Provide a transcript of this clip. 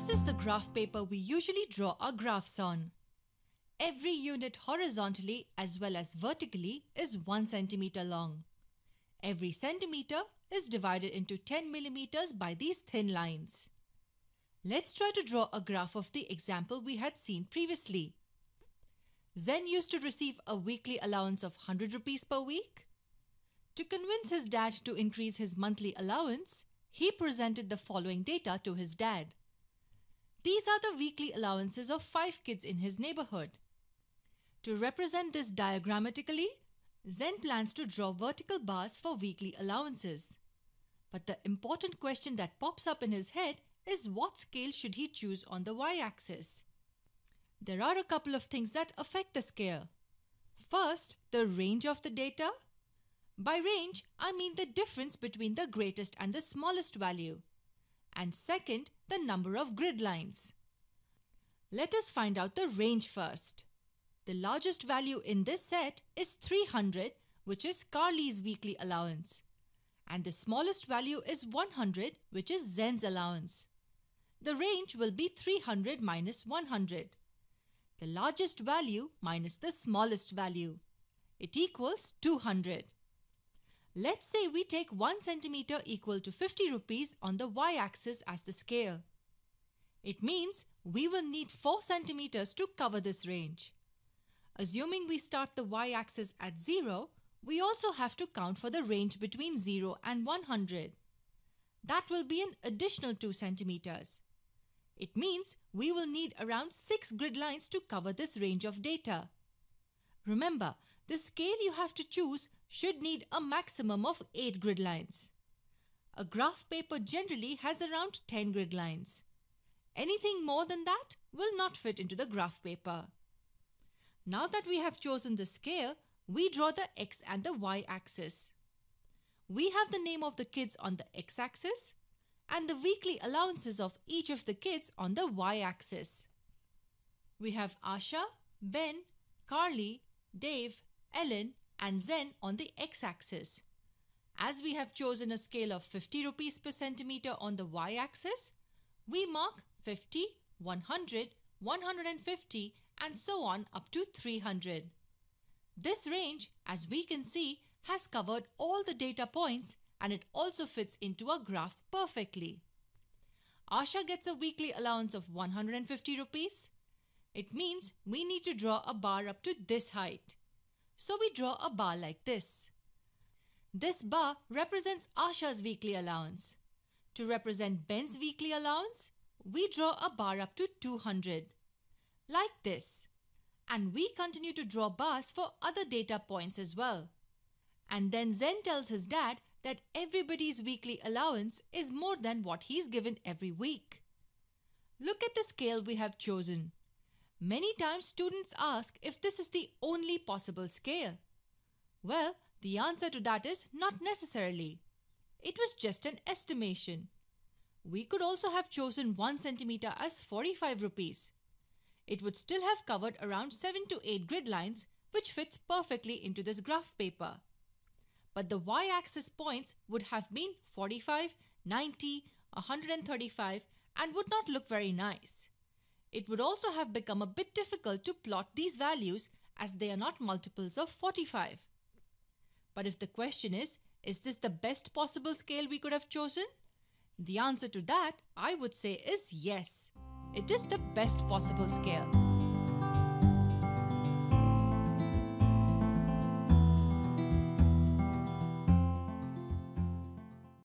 This is the graph paper we usually draw our graphs on. Every unit horizontally as well as vertically is 1 centimeter long. Every centimeter is divided into 10 millimeters by these thin lines. Let's try to draw a graph of the example we had seen previously. Zen used to receive a weekly allowance of 100 rupees per week. To convince his dad to increase his monthly allowance, he presented the following data to his dad. These are the weekly allowances of five kids in his neighborhood. To represent this diagrammatically, Zen plans to draw vertical bars for weekly allowances. But the important question that pops up in his head is what scale should he choose on the y-axis? There are a couple of things that affect the scale. First, the range of the data. By range, I mean the difference between the greatest and the smallest value and second, the number of grid lines. Let us find out the range first. The largest value in this set is 300, which is Carly's weekly allowance. And the smallest value is 100, which is Zen's allowance. The range will be 300 minus 100. The largest value minus the smallest value. It equals 200. Let's say we take 1 centimeter equal to 50 rupees on the y-axis as the scale. It means we will need 4 centimeters to cover this range. Assuming we start the y-axis at 0, we also have to count for the range between 0 and 100. That will be an additional 2 centimeters. It means we will need around 6 grid lines to cover this range of data. Remember, the scale you have to choose should need a maximum of 8 grid lines. A graph paper generally has around 10 grid lines. Anything more than that will not fit into the graph paper. Now that we have chosen the scale, we draw the x and the y axis. We have the name of the kids on the x axis and the weekly allowances of each of the kids on the y axis. We have Asha, Ben, Carly, Dave, Ellen and then on the x-axis. As we have chosen a scale of 50 rupees per centimeter on the y-axis, we mark 50, 100, 150 and so on up to 300. This range, as we can see, has covered all the data points and it also fits into a graph perfectly. Asha gets a weekly allowance of 150 rupees. It means we need to draw a bar up to this height. So we draw a bar like this. This bar represents Asha's weekly allowance. To represent Ben's weekly allowance, we draw a bar up to 200, like this. And we continue to draw bars for other data points as well. And then Zen tells his dad that everybody's weekly allowance is more than what he's given every week. Look at the scale we have chosen. Many times students ask if this is the only possible scale. Well, the answer to that is not necessarily. It was just an estimation. We could also have chosen 1 centimeter as 45 rupees. It would still have covered around 7 to 8 grid lines which fits perfectly into this graph paper. But the y-axis points would have been 45, 90, 135 and would not look very nice. It would also have become a bit difficult to plot these values as they are not multiples of 45. But if the question is, is this the best possible scale we could have chosen? The answer to that, I would say, is yes. It is the best possible scale.